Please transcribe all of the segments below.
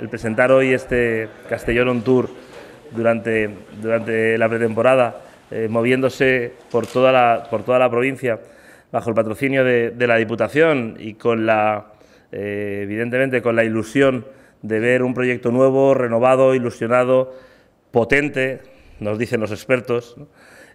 el presentar hoy este Castellón on Tour durante, durante la pretemporada, eh, moviéndose por toda, la, por toda la provincia bajo el patrocinio de, la Diputación y con la, eh, evidentemente con la ilusión de ver un proyecto nuevo, renovado, ilusionado, potente, nos dicen los expertos,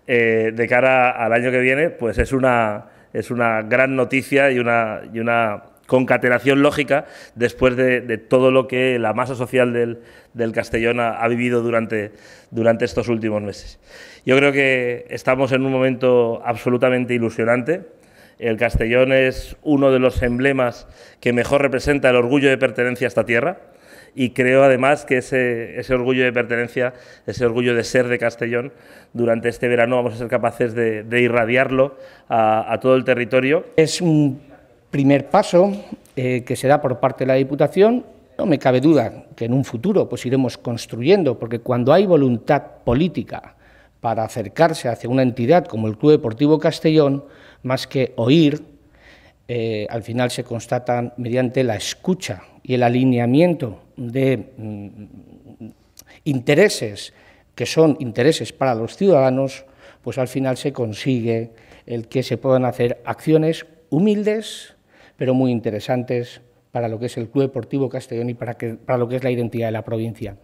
eh, de cara al año que viene, pues es una, es una gran noticia y una, y una concatenación lógica después de, todo lo que la masa social del, del Castellón ha, vivido durante, durante estos últimos meses. Yo creo que estamos en un momento absolutamente ilusionante. El Castellón es uno de los emblemas que mejor representa el orgullo de pertenencia a esta tierra y creo además que ese, ese, orgullo de pertenencia, ese orgullo de ser de Castellón, durante este verano vamos a ser capaces de, irradiarlo a, a todo el territorio. Es un primer paso eh, que se da por parte de la Diputación. No me cabe duda que en un futuro pues iremos construyendo, porque cuando hay voluntad política para acercarse hacia una entidad como el Club Deportivo Castellón, más que oír, eh, al final se constata mediante la escucha y el alineamiento de mm, intereses que son intereses para los ciudadanos, pues al final se consigue el que se puedan hacer acciones humildes, pero muy interesantes para lo que es el Club Deportivo Castellón y para, para lo que es la identidad de la provincia.